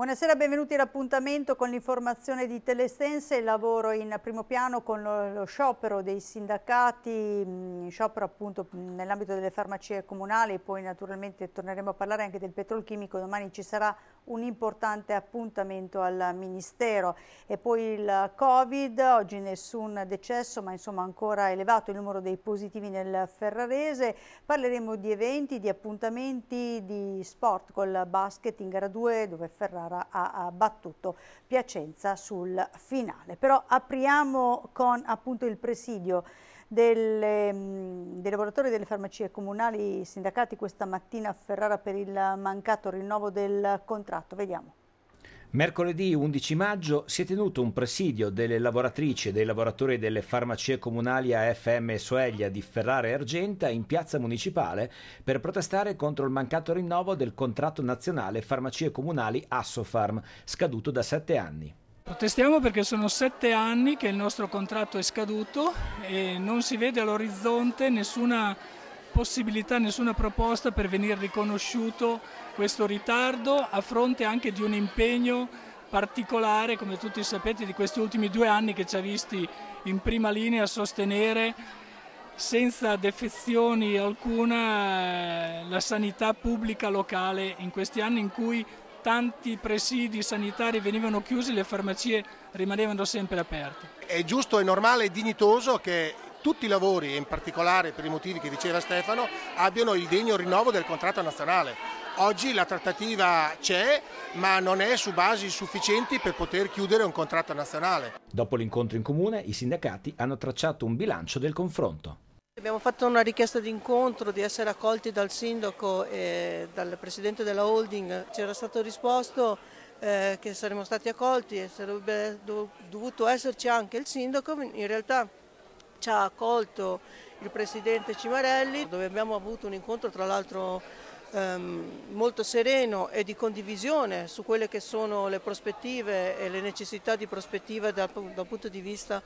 Buonasera, benvenuti all'appuntamento con l'informazione di Telesense, il lavoro in primo piano con lo, sciopero dei sindacati, mm, sciopero appunto mm, nell'ambito delle farmacie comunali, poi naturalmente torneremo a parlare anche del petrolchimico, domani ci sarà un importante appuntamento al Ministero. E poi il Covid, oggi nessun decesso, ma insomma ancora elevato il numero dei positivi nel Ferrarese. Parleremo di eventi, di appuntamenti, di sport col basket in gara 2 dove Ferrara ha battuto Piacenza sul finale. Però apriamo con appunto il presidio delle, dei lavoratori delle farmacie comunali sindacati questa mattina a Ferrara per il mancato rinnovo del contratto. Vediamo. Mercoledì 11 maggio si è tenuto un presidio delle lavoratrici e dei lavoratori delle farmacie comunali AFM Soeglia di Ferrara e Argenta in piazza municipale per protestare contro il mancato rinnovo del contratto nazionale farmacie comunali Assofarm, scaduto da sette anni. Protestiamo perché sono sette anni che il nostro contratto è scaduto e non si vede all'orizzonte nessuna possibilità, nessuna proposta per venire riconosciuto questo ritardo a fronte anche di un impegno particolare, come tutti sapete, di questi ultimi due anni che ci ha visti in prima linea a sostenere senza defezioni alcuna eh, la sanità pubblica locale in questi anni in cui tanti presidi sanitari venivano chiusi, le farmacie rimanevano sempre aperte. È giusto, è normale, e dignitoso che tutti i lavori, e in particolare per i motivi che diceva Stefano, abbiano il degno rinnovo del contratto nazionale. Oggi la trattativa c'è, ma non è su basi sufficienti per poter chiudere un contratto nazionale. Dopo l'incontro in comune, i sindacati hanno tracciato un bilancio del confronto. Abbiamo fatto una richiesta di incontro, di essere accolti dal sindaco e dal presidente della holding, c'era stato risposto eh, che saremmo stati accolti e sarebbe dovuto esserci anche il sindaco, in realtà ci ha accolto il presidente Cimarelli dove abbiamo avuto un incontro tra l'altro ehm, molto sereno e di condivisione su quelle che sono le prospettive e le necessità di prospettiva dal, dal punto di vista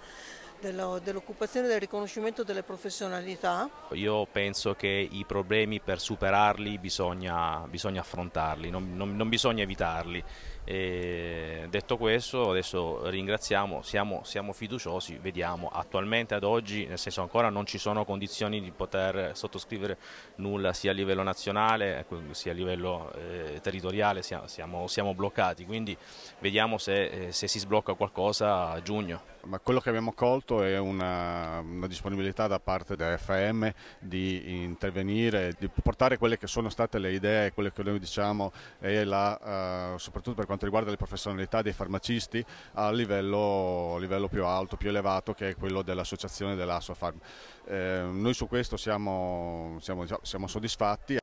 dell'occupazione e del riconoscimento delle professionalità? Io penso che i problemi per superarli bisogna, bisogna affrontarli, non, non, non bisogna evitarli. E detto questo, adesso ringraziamo, siamo, siamo, fiduciosi, vediamo attualmente ad oggi, nel senso ancora non ci sono condizioni di poter sottoscrivere nulla sia a livello nazionale ecco, sia a livello eh, territoriale, siamo, siamo, siamo, bloccati, quindi vediamo se, eh, se, si sblocca qualcosa a giugno. Ma quello che abbiamo colto è una, una disponibilità da parte dell'FM di intervenire, di portare quelle che sono state le idee, quelle che noi diciamo e la, uh, soprattutto per quanto quanto riguarda le professionalità dei farmacisti a livello, a livello più alto, più elevato che è quello dell'associazione dell'Assofarm. Eh, noi su questo siamo, siamo, siamo soddisfatti.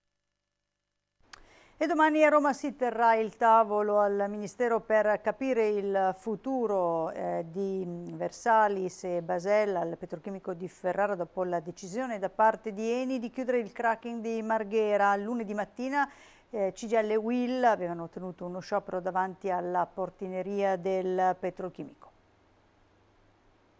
E domani a Roma si terrà il tavolo al Ministero per capire il futuro eh, di Versalis e Basella al petrochimico di Ferrara dopo la decisione da parte di Eni di chiudere il cracking di Marghera lunedì mattina eh, CGL e Will avevano tenuto uno sciopero davanti alla portineria del petrochimico.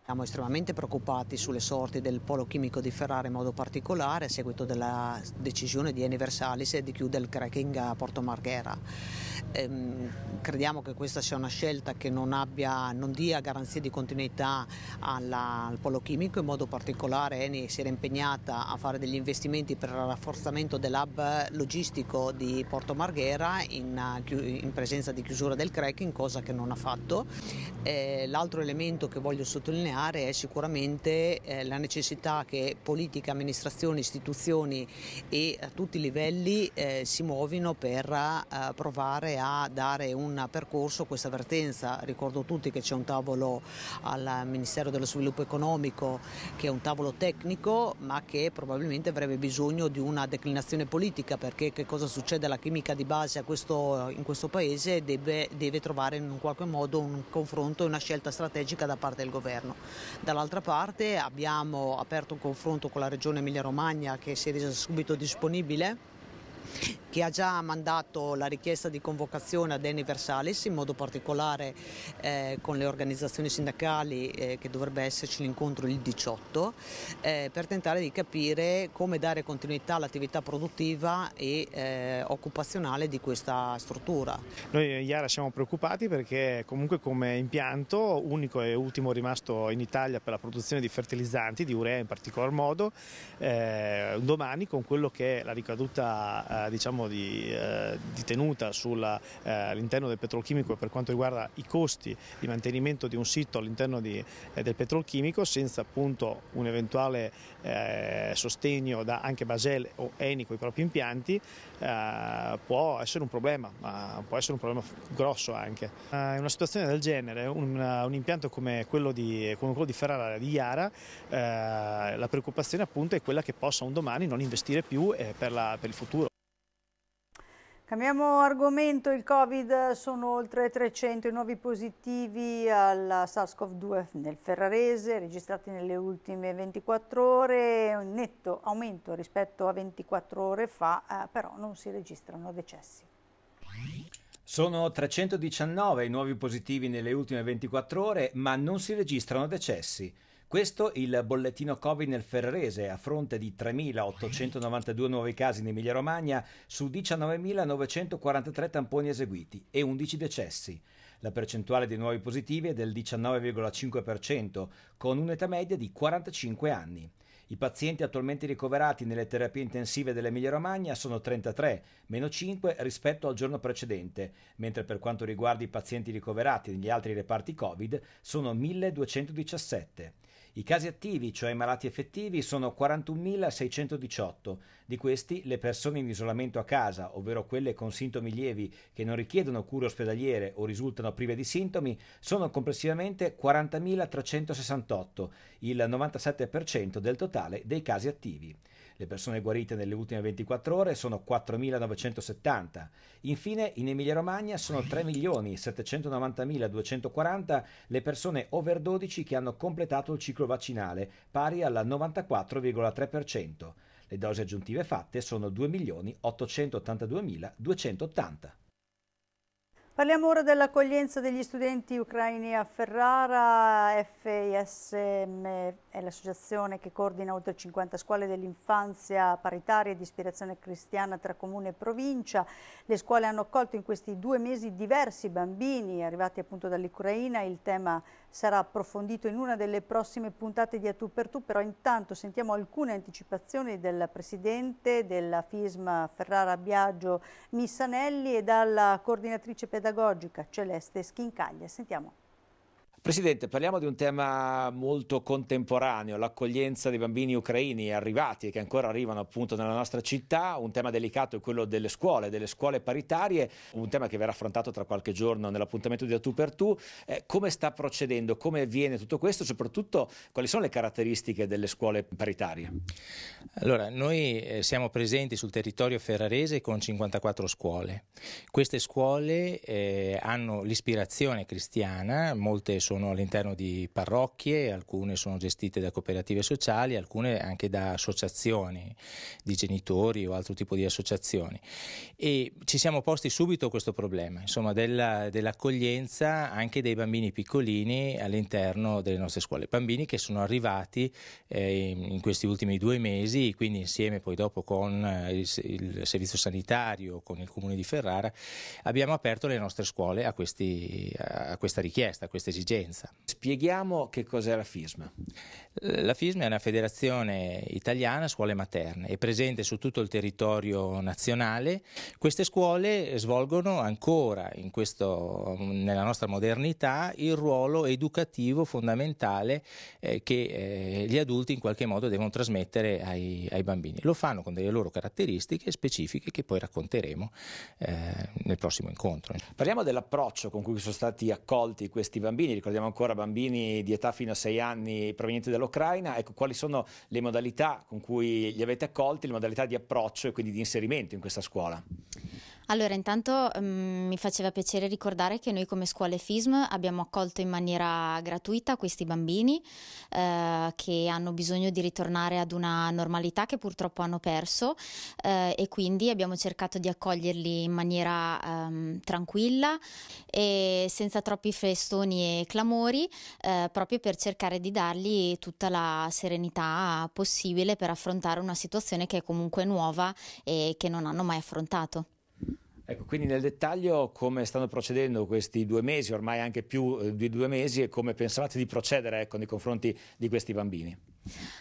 Siamo estremamente preoccupati sulle sorti del polo chimico di Ferrara in modo particolare a seguito della decisione di Universalis di chiudere il cracking a Porto Marghera. Ehm, crediamo che questa sia una scelta che non, abbia, non dia garanzie di continuità alla, al polo chimico, in modo particolare Eni si era impegnata a fare degli investimenti per il rafforzamento dell'hub logistico di Porto Marghera in, in, presenza di chiusura del cracking, cosa che non ha fatto. Eh, l'altro elemento che voglio sottolineare è sicuramente eh, la necessità che politica, amministrazioni, istituzioni e a tutti i livelli eh, si muovino per eh, provare a a dare un percorso a questa avvertenza. Ricordo tutti che c'è un tavolo al Ministero dello Sviluppo Economico che è un tavolo tecnico ma che probabilmente avrebbe bisogno di una declinazione politica perché che cosa succede alla chimica di base questo, in questo paese deve, deve, trovare in un qualche modo un confronto e una scelta strategica da parte del governo. Dall'altra parte abbiamo aperto un confronto con la regione Emilia Romagna che si è resa subito disponibile che ha già mandato la richiesta di convocazione ad Versalis, in modo particolare eh, con le organizzazioni sindacali eh, che dovrebbe esserci l'incontro il 18, eh, per tentare di capire come dare continuità all'attività produttiva e eh, occupazionale di questa struttura. Noi Iara siamo preoccupati perché comunque come impianto unico e ultimo rimasto in Italia per la produzione di fertilizzanti, di urea in particolar modo, eh, domani con quello che è la ricaduta eh, diciamo di, eh, di, tenuta eh, all'interno del petrolchimico per quanto riguarda i costi di mantenimento di un sito all'interno eh, del petrolchimico senza appunto un eventuale eh, sostegno da anche Basel o Eni con i propri impianti può essere un problema, ma può essere un problema grosso anche. in una situazione del genere un, un impianto come quello di, come quello di Ferrara di Iara la preoccupazione appunto è quella che possa un domani non investire più per, la, per il futuro. Cambiamo argomento, il Covid, sono oltre 300 i nuovi positivi al SARS-CoV-2 nel Ferrarese, registrati nelle ultime 24 ore, un netto aumento rispetto a 24 ore fa, eh, però non si registrano decessi. Sono 319 i nuovi positivi nelle ultime 24 ore, ma non si registrano decessi. Questo il bollettino Covid nel Ferrarese a fronte di 3.892 nuovi casi in Emilia-Romagna su 19.943 tamponi eseguiti e 11 decessi. La percentuale dei nuovi positivi è del 19,5% con un'età media di 45 anni. I pazienti attualmente ricoverati nelle terapie intensive dell'Emilia-Romagna sono 33, meno 5 rispetto al giorno precedente, mentre per quanto riguarda i pazienti ricoverati negli altri reparti Covid sono 1217. I casi attivi, cioè malati effettivi, sono 41.618. Di questi, le persone in isolamento a casa, ovvero quelle con sintomi lievi che non richiedono cure ospedaliere o risultano prive di sintomi, sono complessivamente 40.368, il 97% del totale dei casi attivi. Le persone guarite nelle ultime 24 ore sono 4.970. Infine, in Emilia-Romagna sono 3.790.240 le persone over 12 che hanno completato il ciclo vaccinale, pari al 94,3%. Le dosi aggiuntive fatte sono 2.882.280. Parliamo ora dell'accoglienza degli studenti ucraini a Ferrara, FISM è l'associazione che coordina oltre 50 scuole dell'infanzia paritaria di ispirazione cristiana tra comune e provincia. Le scuole hanno accolto in questi due mesi diversi bambini arrivati appunto dall'Ucraina, il tema è sarà approfondito in una delle prossime puntate di A Tu per Tu, però intanto sentiamo alcune anticipazioni del Presidente della FISMA Ferrara Biagio Missanelli e dalla coordinatrice pedagogica Celeste Schincaglia. Sentiamo. Presidente, parliamo di un tema molto contemporaneo, l'accoglienza dei bambini ucraini arrivati e che ancora arrivano appunto nella nostra città, un tema delicato è quello delle scuole, delle scuole paritarie, un tema che verrà affrontato tra qualche giorno nell'appuntamento di Da tu per tu. Eh, come sta procedendo, come avviene tutto questo, soprattutto quali sono le caratteristiche delle scuole paritarie? Allora, noi eh, siamo presenti sul territorio ferrarese con 54 scuole. Queste scuole eh, hanno l'ispirazione cristiana, molte sono sono all'interno di parrocchie, alcune sono gestite da cooperative sociali, alcune anche da associazioni di genitori o altro tipo di associazioni. E ci siamo posti subito questo problema, insomma, della, dell'accoglienza anche dei bambini piccolini all'interno delle nostre scuole. Bambini che sono arrivati eh, in questi ultimi due mesi, quindi insieme poi dopo con eh, il, il servizio sanitario, con il comune di Ferrara, abbiamo aperto le nostre scuole a, questi, a questa richiesta, a questa esigenza partenza. Spieghiamo che cos'è la FISM. La FISM è una federazione italiana scuole materne, è presente su tutto il territorio nazionale. Queste scuole svolgono ancora questo, nella nostra modernità il ruolo educativo fondamentale eh, che eh, gli adulti in qualche modo devono trasmettere ai, ai, bambini. Lo fanno con delle loro caratteristiche specifiche che poi racconteremo eh, nel prossimo incontro. Parliamo dell'approccio con cui sono stati accolti questi bambini. Ricordate parliamo ancora bambini di età fino a 6 anni provenienti dall'Ucraina, ecco, quali sono le modalità con cui li avete accolti, le modalità di approccio e quindi di inserimento in questa scuola? Allora, intanto mh, mm, mi faceva piacere ricordare che noi come scuole FISM abbiamo accolto in maniera gratuita questi bambini eh, che hanno bisogno di ritornare ad una normalità che purtroppo hanno perso eh, e quindi abbiamo cercato di accoglierli in maniera ehm, tranquilla e senza troppi festoni e clamori, eh, proprio per cercare di dargli tutta la serenità possibile per affrontare una situazione che è comunque nuova e che non hanno mai affrontato. Ecco, quindi nel dettaglio come stanno procedendo questi due mesi, ormai anche più eh, di due mesi, e come pensavate di procedere ecco, nei confronti di questi bambini?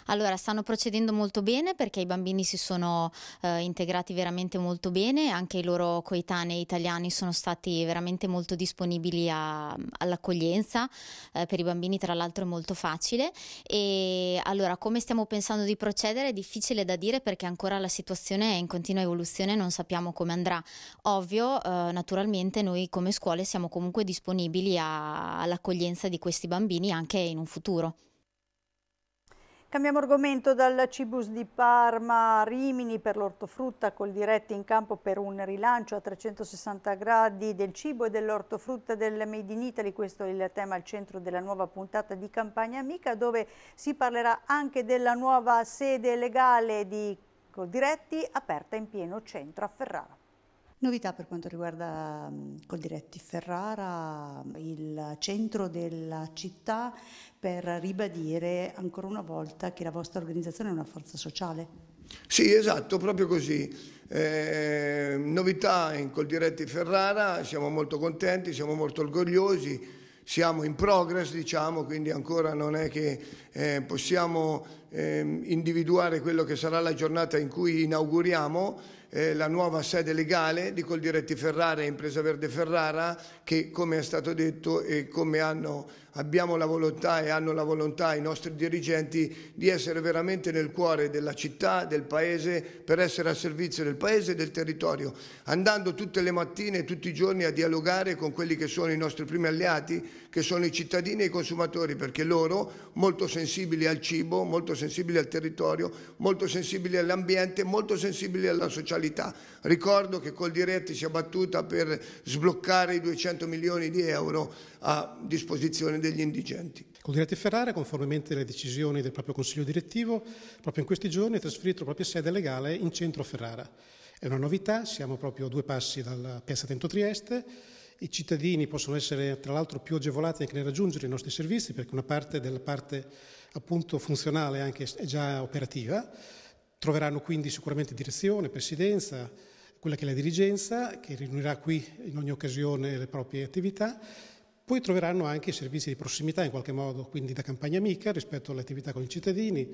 Allora, stanno procedendo molto bene perché i bambini si sono eh, integrati veramente molto bene, anche i loro coetanei italiani sono stati veramente molto disponibili all'accoglienza, eh, per i bambini tra l'altro è molto facile e allora come stiamo pensando di procedere è difficile da dire perché ancora la situazione è in continua evoluzione, non sappiamo come andrà. Ovvio, eh, naturalmente noi come scuole siamo comunque disponibili all'accoglienza di questi bambini anche in un futuro. Cambiamo argomento dal Cibus di Parma a Rimini per l'ortofrutta col diretti in campo per un rilancio a 360 gradi del cibo e dell'ortofrutta del Made in Italy, questo è il tema al centro della nuova puntata di Campagna Amica dove si parlerà anche della nuova sede legale di Coldiretti aperta in pieno centro a Ferrara. Novità per quanto riguarda mm, Coldiretti Ferrara, il centro della città per ribadire ancora una volta che la vostra organizzazione è una forza sociale. Sì, esatto, proprio così. Eh, novità in Coldiretti Ferrara, siamo molto contenti, siamo molto orgogliosi, siamo in progress, diciamo, quindi ancora non è che eh, possiamo eh, individuare quello che sarà la giornata in cui inauguriamo eh, la nuova sede legale di Coldiretti Ferrara e Impresa Verde Ferrara che come è stato detto e come hanno, abbiamo la volontà e hanno la volontà i nostri dirigenti di essere veramente nel cuore della città, del paese, per essere a servizio del paese e del territorio, andando tutte le mattine, e tutti i giorni a dialogare con quelli che sono i nostri primi alleati, che sono i cittadini e i consumatori, perché loro, molto sensibili al cibo, molto sensibili al territorio, molto sensibili all'ambiente, molto sensibili alla socialità, fiscalità. Ricordo che col diretti si è battuta per sbloccare i 200 milioni di euro a disposizione degli indigenti. Col diretti Ferrara, conformemente alle decisioni del proprio Consiglio direttivo, proprio in questi giorni ha trasferito la propria sede legale in centro Ferrara. È una novità, siamo proprio a due passi dalla piazza Tento Trieste. I cittadini possono essere tra l'altro più agevolati anche nel raggiungere i nostri servizi perché una parte della parte appunto funzionale anche è già operativa Troveranno quindi sicuramente direzione, presidenza, quella che è la dirigenza, che riunirà qui in ogni occasione le proprie attività. Poi troveranno anche i servizi di prossimità, in qualche modo, quindi da campagna amica rispetto alle attività con i cittadini,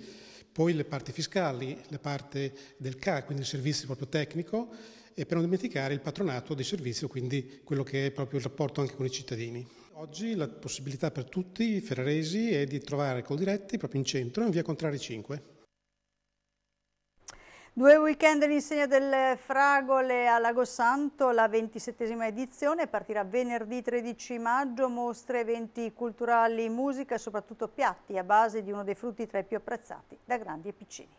poi le parti fiscali, la parte del CA, quindi il servizio proprio tecnico, e per non dimenticare il patronato del servizio, quindi quello che è proprio il rapporto anche con i cittadini. Oggi la possibilità per tutti i ferraresi è di trovare Coldiretti proprio in centro, in via Contrari 5. Due weekend all'insegna delle fragole a Lago Santo, la 27esima edizione partirà venerdì 13 maggio, mostre, eventi culturali, musica e soprattutto piatti a base di uno dei frutti tra i più apprezzati da grandi e piccini.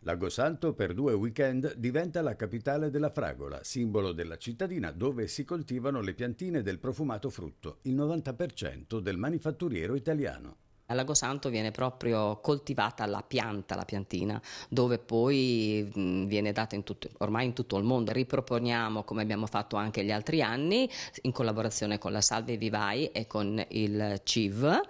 Lago Santo per due weekend diventa la capitale della fragola, simbolo della cittadina dove si coltivano le piantine del profumato frutto, il 90% del manifatturiero italiano. A Santo viene proprio coltivata la pianta, la piantina, dove poi viene data in tutto, ormai in tutto il mondo. Riproponiamo, come abbiamo fatto anche gli altri anni, in collaborazione con la Salve Vivai e con il CIV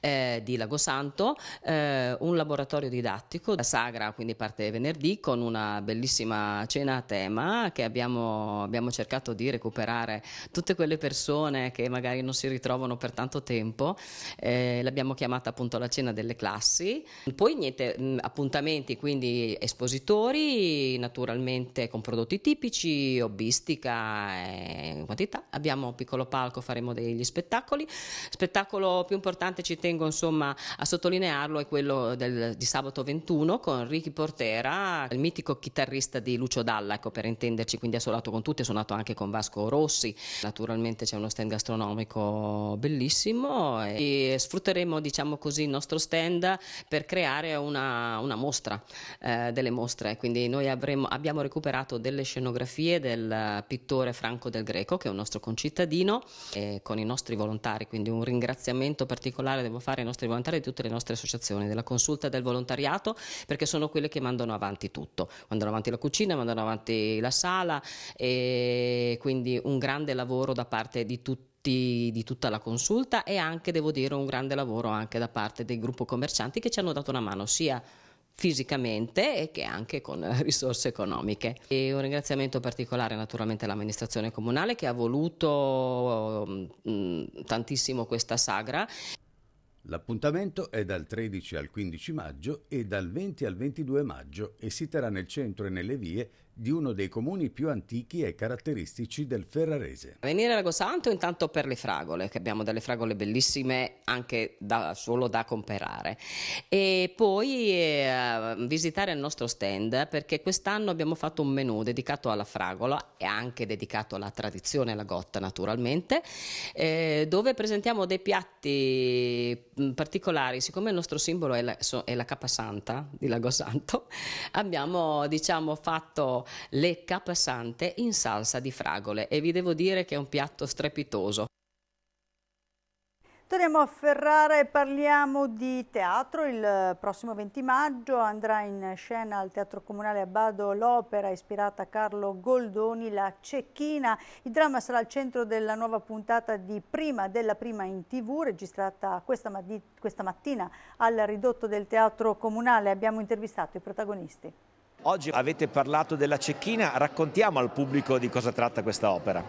eh, di Lagosanto, eh, un laboratorio didattico. La sagra quindi parte venerdì con una bellissima cena a tema che abbiamo, abbiamo cercato di recuperare tutte quelle persone che magari non si ritrovano per tanto tempo. Eh, l'abbiamo chiamata chiamata appunto alla cena delle classi. Poi niente, mm, appuntamenti quindi espositori, naturalmente con prodotti tipici, hobbistica in quantità. Abbiamo un piccolo palco, faremo degli spettacoli. Spettacolo più importante ci tengo insomma a sottolinearlo è quello del, di sabato 21 con Ricky Portera, il mitico chitarrista di Lucio Dalla, ecco per intenderci, quindi ha suonato con tutti, ha suonato anche con Vasco Rossi. Naturalmente c'è uno stand gastronomico bellissimo e sfrutteremo diciamo diciamo così, il nostro stand per creare una, una mostra, eh, delle mostre. Quindi noi avremo, abbiamo recuperato delle scenografie del pittore Franco del Greco, che è un nostro concittadino, con i nostri volontari, quindi un ringraziamento particolare devo fare ai nostri volontari di tutte le nostre associazioni, della consulta del volontariato, perché sono quelle che mandano avanti tutto, mandano avanti la cucina, mandano avanti la sala e quindi un grande lavoro da parte di tutti tutti, di tutta la consulta e anche, devo dire, un grande lavoro anche da parte del gruppo commercianti che ci hanno dato una mano sia fisicamente e che anche con risorse economiche. E un ringraziamento particolare naturalmente all'amministrazione comunale che ha voluto mm, tantissimo questa sagra. L'appuntamento è dal 13 al 15 maggio e dal 20 al 22 maggio e si terrà nel centro e nelle vie di uno dei comuni più antichi e caratteristici del Ferrarese. Venire a Lago Santo intanto per le fragole, che abbiamo delle fragole bellissime anche da, solo da comprare. E poi eh, visitare il nostro stand perché quest'anno abbiamo fatto un menù dedicato alla fragola e anche dedicato alla tradizione lagotta naturalmente, eh, dove presentiamo dei piatti mm, particolari, siccome il nostro simbolo è la, è la capasanta di Lagosanto, abbiamo diciamo fatto le capasante in salsa di fragole e vi devo dire che è un piatto strepitoso. Torniamo a Ferrara e parliamo di teatro. Il prossimo 20 maggio andrà in scena al Teatro Comunale Abbado l'opera ispirata a Carlo Goldoni, La Cecchina. Il dramma sarà al centro della nuova puntata di Prima della Prima in TV, registrata questa, questa mattina al ridotto del Teatro Comunale. Abbiamo intervistato i protagonisti. Oggi avete parlato della Cecchina, raccontiamo al pubblico di cosa tratta questa opera.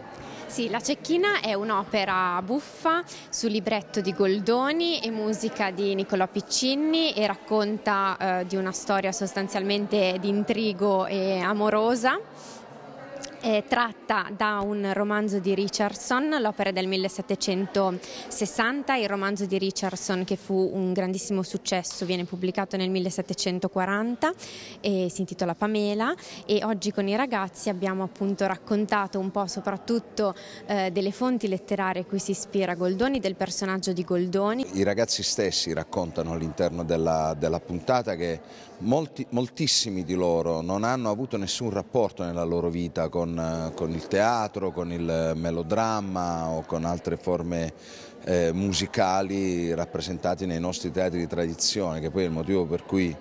Sì, La Cecchina è un'opera buffa su libretto di Goldoni e musica di Niccolò Piccinni e racconta eh, di una storia sostanzialmente di intrigo e amorosa è tratta da un romanzo di Richardson, l'opera del 1760, il romanzo di Richardson che fu un grandissimo successo, viene pubblicato nel 1740 e si intitola Pamela e oggi con i ragazzi abbiamo appunto raccontato un po' soprattutto eh, delle fonti letterarie a cui si ispira Goldoni, del personaggio di Goldoni. I ragazzi stessi raccontano all'interno della, della puntata che Molti, moltissimi di loro non hanno avuto nessun rapporto nella loro vita con, eh, con il teatro, con il melodramma o con altre forme eh, musicali rappresentate nei nostri teatri di tradizione, che poi è il motivo per cui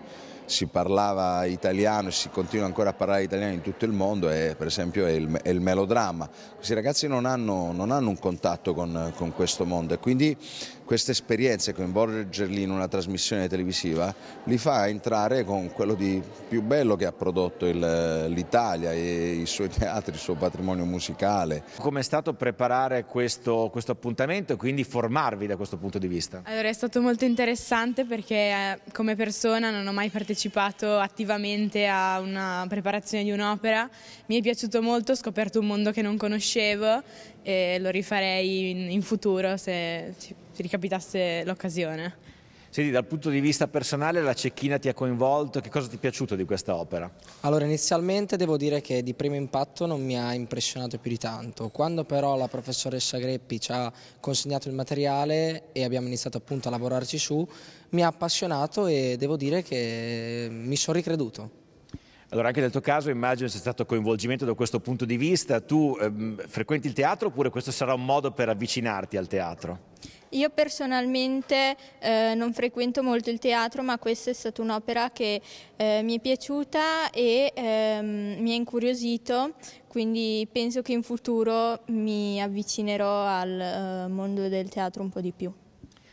si parlava italiano e si continua ancora a parlare italiano in tutto il mondo è per esempio è il, è il melodramma. Questi ragazzi non hanno, non hanno un contatto con, con questo mondo e quindi queste esperienze, coinvolgerli in una trasmissione televisiva, li fa entrare con quello di più bello che ha prodotto l'Italia, e i suoi teatri, il suo patrimonio musicale. Come è stato preparare questo, questo, appuntamento e quindi formarvi da questo punto di vista? Allora è stato molto interessante perché eh, come persona non ho mai partecipato attivamente a una preparazione di un'opera, mi è piaciuto molto, ho scoperto un mondo che non conoscevo e lo rifarei in, in futuro se ci ti ricapitasse l'occasione. Senti, dal punto di vista personale la Cecchina ti ha coinvolto, che cosa ti è piaciuto di questa opera? Allora inizialmente devo dire che di primo impatto non mi ha impressionato più di tanto, quando però la professoressa Greppi ci ha consegnato il materiale e abbiamo iniziato appunto a lavorarci su, mi ha appassionato e devo dire che mi sono ricreduto. Allora anche nel tuo caso immagino sia stato coinvolgimento da questo punto di vista, tu ehm, frequenti il teatro oppure questo sarà un modo per avvicinarti al teatro? Io personalmente eh, non frequento molto il teatro, ma questa è stata un'opera che eh, mi è piaciuta e ehm, mi ha incuriosito, quindi penso che in futuro mi avvicinerò al eh, mondo del teatro un po' di più.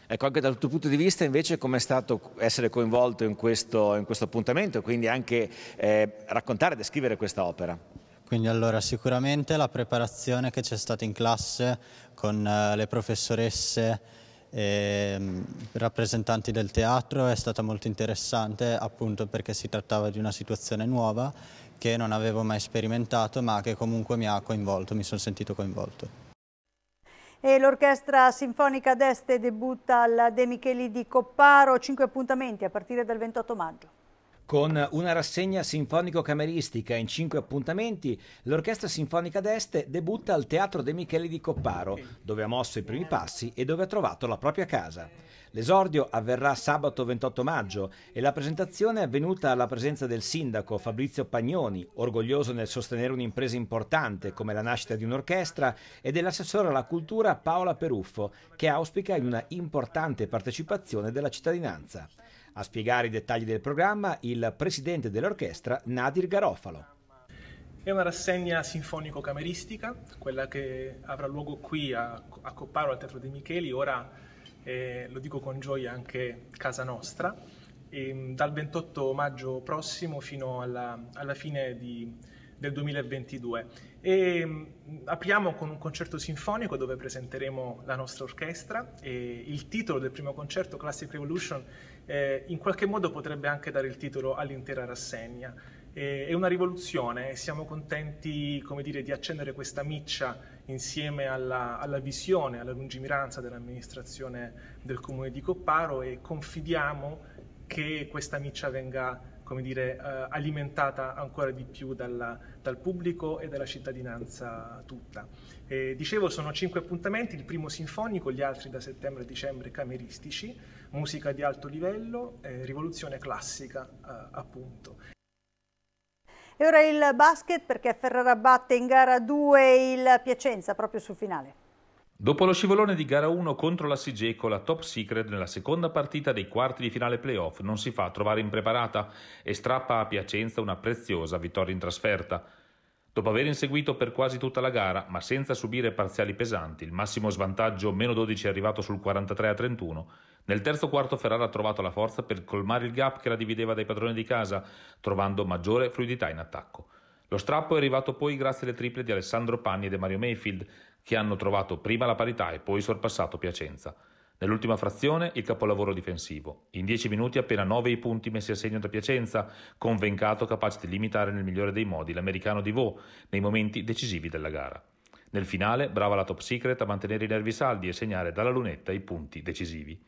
Ecco, anche dal tuo punto di vista invece com'è stato essere coinvolto in questo, in questo appuntamento e quindi anche eh, raccontare e descrivere questa opera? Quindi allora sicuramente la preparazione che c'è stata in classe con eh, le professoresse e ehm, rappresentanti del teatro è stata molto interessante appunto perché si trattava di una situazione nuova che non avevo mai sperimentato ma che comunque mi ha coinvolto, mi sono sentito coinvolto. E l'Orchestra Sinfonica d'Este debutta al De Micheli di Copparo, cinque appuntamenti a partire dal 28 maggio con una rassegna sinfonico-cameristica in cinque appuntamenti, l'Orchestra Sinfonica d'Este debutta al Teatro De Micheli di Copparo, dove ha mosso i primi passi e dove ha trovato la propria casa. L'esordio avverrà sabato 28 maggio e la presentazione è avvenuta alla presenza del sindaco Fabrizio Pagnoni, orgoglioso nel sostenere un'impresa importante come la nascita di un'orchestra, e dell'assessore alla cultura Paola Peruffo, che auspica in una importante partecipazione della cittadinanza. A spiegare i dettagli del programma il presidente dell'orchestra Nadir Garofalo. È una rassegna sinfonico-cameristica, quella che avrà luogo qui a, a Copparo al Teatro dei Micheli, ora eh, lo dico con gioia anche casa nostra, e, ehm, dal 28 maggio prossimo fino alla, alla fine di, del 2022. E, ehm, apriamo con un concerto sinfonico dove presenteremo la nostra orchestra e il titolo del primo concerto, Classic Revolution, eh, in qualche modo potrebbe anche dare il titolo all'intera rassegna. Eh, è una rivoluzione e siamo contenti come dire, di accendere questa miccia insieme alla, alla visione, alla lungimiranza dell'amministrazione del comune di Copparo e confidiamo che questa miccia venga come dire, eh, alimentata ancora di più dalla, dal pubblico e dalla cittadinanza tutta. E, dicevo, sono cinque appuntamenti, il primo sinfonico, gli altri da settembre a dicembre cameristici, musica di alto livello, eh, rivoluzione classica eh, appunto. E ora il basket perché Ferrara batte in gara 2 il Piacenza proprio sul finale. Dopo lo scivolone di gara 1 contro la Sigeco, la top secret nella seconda partita dei quarti di finale playoff non si fa trovare impreparata e strappa a Piacenza una preziosa vittoria in trasferta. Dopo aver inseguito per quasi tutta la gara, ma senza subire parziali pesanti, il massimo svantaggio meno 12 è arrivato sul 43 a 31, nel terzo quarto Ferrara ha trovato la forza per colmare il gap che la divideva dai padroni di casa, trovando maggiore fluidità in attacco. Lo strappo è arrivato poi grazie alle triple di Alessandro Panni e De Mario Mayfield, che hanno trovato prima la parità e poi sorpassato Piacenza. Nell'ultima frazione il capolavoro difensivo. In dieci minuti appena 9 i punti messi a segno da Piacenza, con Vencato capace di limitare nel migliore dei modi l'americano di Vaux nei momenti decisivi della gara. Nel finale, brava la top secret a mantenere i nervi saldi e segnare dalla lunetta i punti decisivi.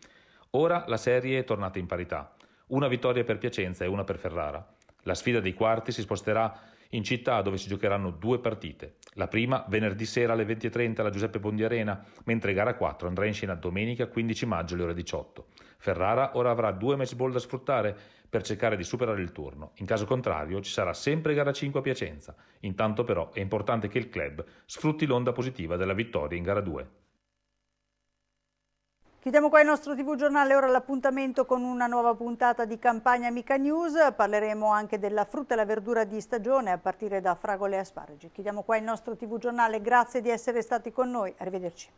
Ora la serie è tornata in parità. Una vittoria per Piacenza e una per Ferrara. La sfida dei quarti si sposterà in città dove si giocheranno due partite. La prima venerdì sera alle 20.30 alla Giuseppe Bondi Arena, mentre gara 4 andrà in scena domenica 15 maggio alle ore 18. Ferrara ora avrà due match ball da sfruttare per cercare di superare il turno. In caso contrario ci sarà sempre gara 5 a Piacenza. Intanto però è importante che il club sfrutti l'onda positiva della vittoria in gara 2. Chiudiamo qua il nostro TV giornale, ora l'appuntamento con una nuova puntata di Campagna Amica News, parleremo anche della frutta e la verdura di stagione a partire da fragole e asparagi. Chiudiamo qua il nostro TV giornale, grazie di essere stati con noi, arrivederci.